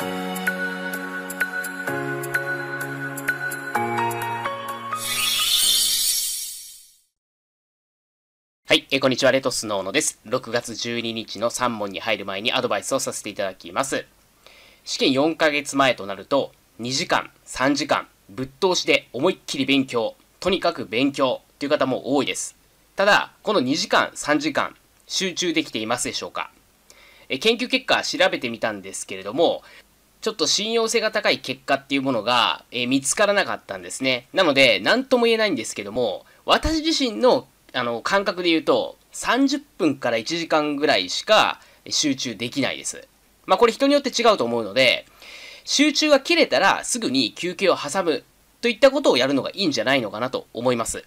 はい、えー、こんにちは、レトスノーノです。6月12日の3問に入る前にアドバイスをさせていただきます。試験4ヶ月前となると、2時間、3時間、ぶっ通しで思いっきり勉強、とにかく勉強という方も多いです。ただ、この2時間、3時間、集中できていますでしょうかえ研究結果調べてみたんですけれども、ちょっと信用性が高い結果っていうものが、えー、見つからなかったんですね。なので、何とも言えないんですけども、私自身のあの感覚で言うと、30分から1時間ぐらいしか集中できないです。まあこれ人によって違うと思うので、集中が切れたらすぐに休憩を挟むといったことをやるのがいいんじゃないのかなと思います。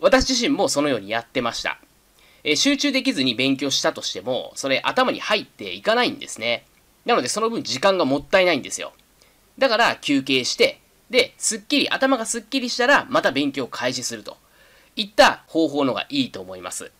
私自身もそのようにやってました。えー、集中できずに勉強したとしても、それ頭に入っていかないんですね。なのでその分時間がもったいないんですよ。だから休憩して、で、すっきり、頭がすっきりしたらまた勉強を開始するといった方法のがいいと思います。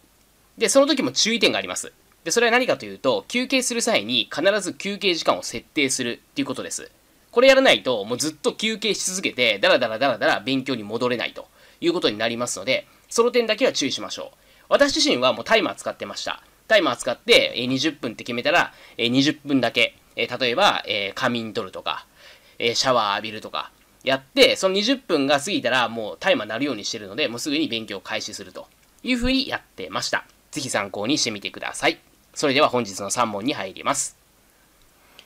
で、その時も注意点があります。で、それは何かというと、休憩する際に必ず休憩時間を設定するっていうことです。これやらないと、もうずっと休憩し続けて、だらだらだらだら勉強に戻れないということになりますので、その点だけは注意しましょう。私自身はもうタイマー使ってました。タイマー使って、え20分って決めたら、え20分だけ、え例えば、え仮眠取るとか、えシャワー浴びるとか、やって、その20分が過ぎたらもうタイマー鳴るようにしてるので、もうすぐに勉強を開始するというふうにやってました。ぜひ参考にしてみてください。それでは本日の3問に入ります。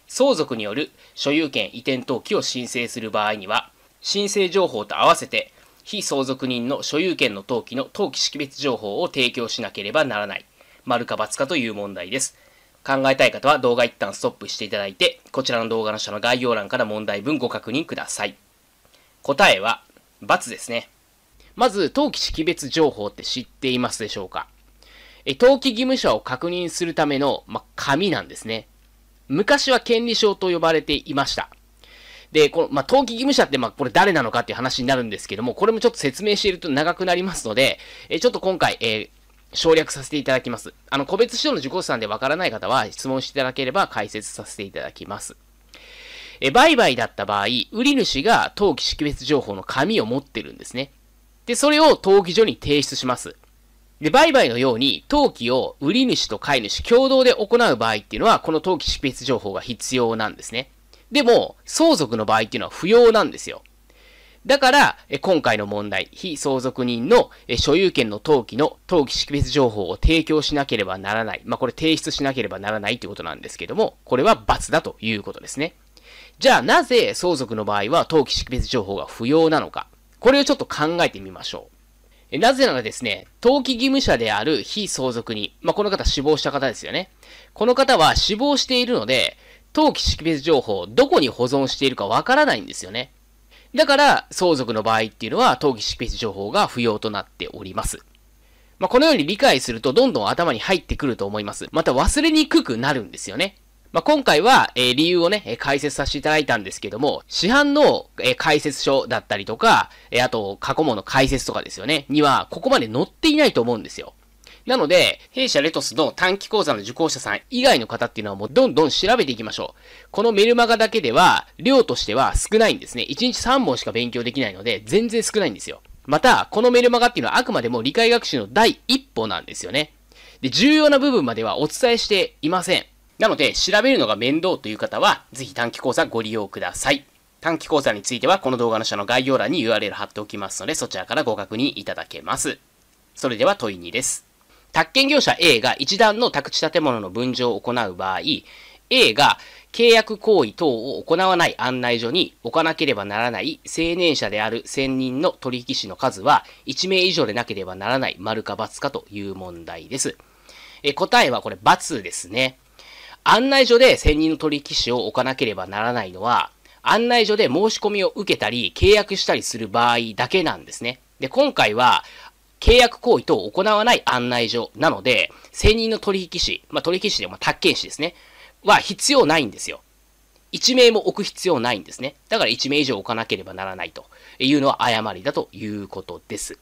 相続による所有権移転登記を申請する場合には、申請情報と合わせて、非相続人の所有権の登記の登記識別情報を提供しなければならない。丸か×かという問題です。考えたい方は動画一旦ストップしていただいて、こちらの動画の下の概要欄から問題文ご確認ください。答えは、×ですね。まず、登記識別情報って知っていますでしょうかえ登記義務者を確認するための、ま、紙なんですね。昔は権利証と呼ばれていました。で、この、ま登記義務者って、まこれ誰なのかっていう話になるんですけども、これもちょっと説明していると長くなりますので、えちょっと今回、えー省略させていただきます。あの、個別指導の受講者さんでわからない方は質問していただければ解説させていただきます。え、売買だった場合、売り主が登記識別情報の紙を持ってるんですね。で、それを登記所に提出します。で、売買のように、登記を売り主と買い主共同で行う場合っていうのは、この登記識別情報が必要なんですね。でも、相続の場合っていうのは不要なんですよ。だから、今回の問題、非相続人の所有権の登記の登記識別情報を提供しなければならない。まあ、これ提出しなければならないということなんですけども、これは罰だということですね。じゃあ、なぜ相続の場合は登記識別情報が不要なのか。これをちょっと考えてみましょう。なぜならですね、登記義務者である非相続人、まあ、この方死亡した方ですよね。この方は死亡しているので、登記識別情報をどこに保存しているかわからないんですよね。だから、相続の場合っていうのは、登記識別情報が不要となっております。まあ、このように理解すると、どんどん頭に入ってくると思います。また、忘れにくくなるんですよね。まあ、今回は、え理由をね、え解説させていただいたんですけども、市販の、え解説書だったりとか、えあと、過去問の解説とかですよね、には、ここまで載っていないと思うんですよ。なので、弊社レトスの短期講座の受講者さん以外の方っていうのはもうどんどん調べていきましょう。このメルマガだけでは、量としては少ないんですね。1日3本しか勉強できないので、全然少ないんですよ。また、このメルマガっていうのはあくまでも理解学習の第一歩なんですよね。で、重要な部分まではお伝えしていません。なので、調べるのが面倒という方は、ぜひ短期講座ご利用ください。短期講座については、この動画の下の概要欄に URL 貼っておきますので、そちらからご確認いただけます。それでは問い2です。宅建業者 A が一段の宅地建物の分譲を行う場合、A が契約行為等を行わない案内所に置かなければならない青年者である専任の取引士の数は1名以上でなければならない丸か×かという問題です。え答えはこれ×ですね。案内所で専任の取引士を置かなければならないのは、案内所で申し込みを受けたり契約したりする場合だけなんですね。で、今回は契約行為等を行わない案内所なので、専任の取引士、まあ、取引士でも、宅建士ですね、は必要ないんですよ。1名も置く必要ないんですね。だから1名以上置かなければならないというのは誤りだということです。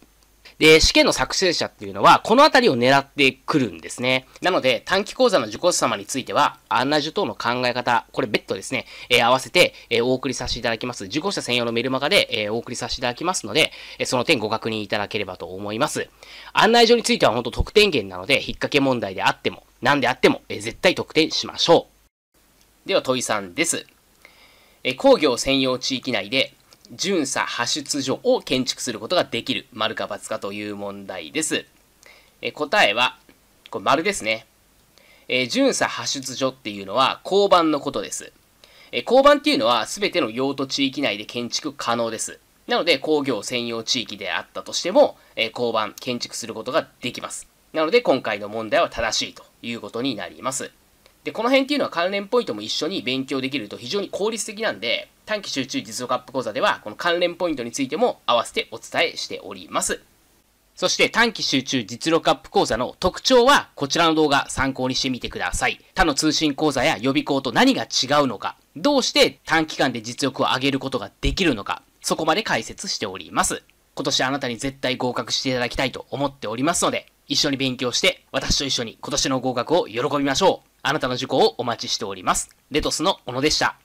で、試験の作成者っていうのは、このあたりを狙ってくるんですね。なので、短期講座の受講者様については、案内受等の考え方、これ別途ですね、えー、合わせて、えー、お送りさせていただきます。受講者専用のメルマガで、えー、お送りさせていただきますので、えその点ご確認いただければと思います。案内所については本当得点源なので、引っ掛け問題であっても、何であっても、え絶対得点しましょう。では、問いさんです。え工業専用地域内で巡査発出所を建築することができる。丸か×かという問題です。え答えは、これ丸ですね。えー、巡査発出所っていうのは交番のことです。えー、交番っていうのは全ての用途地域内で建築可能です。なので工業専用地域であったとしても、えー、交番建築することができます。なので今回の問題は正しいということになります。で、この辺っていうのは関連ポイントも一緒に勉強できると非常に効率的なんで、短期集中実力アップ講座では、この関連ポイントについても合わせてお伝えしております。そして短期集中実力アップ講座の特徴はこちらの動画参考にしてみてください。他の通信講座や予備校と何が違うのか、どうして短期間で実力を上げることができるのか、そこまで解説しております。今年あなたに絶対合格していただきたいと思っておりますので、一緒に勉強して私と一緒に今年の合格を喜びましょう。あなたの事故をお待ちしております。レトスの小野でした。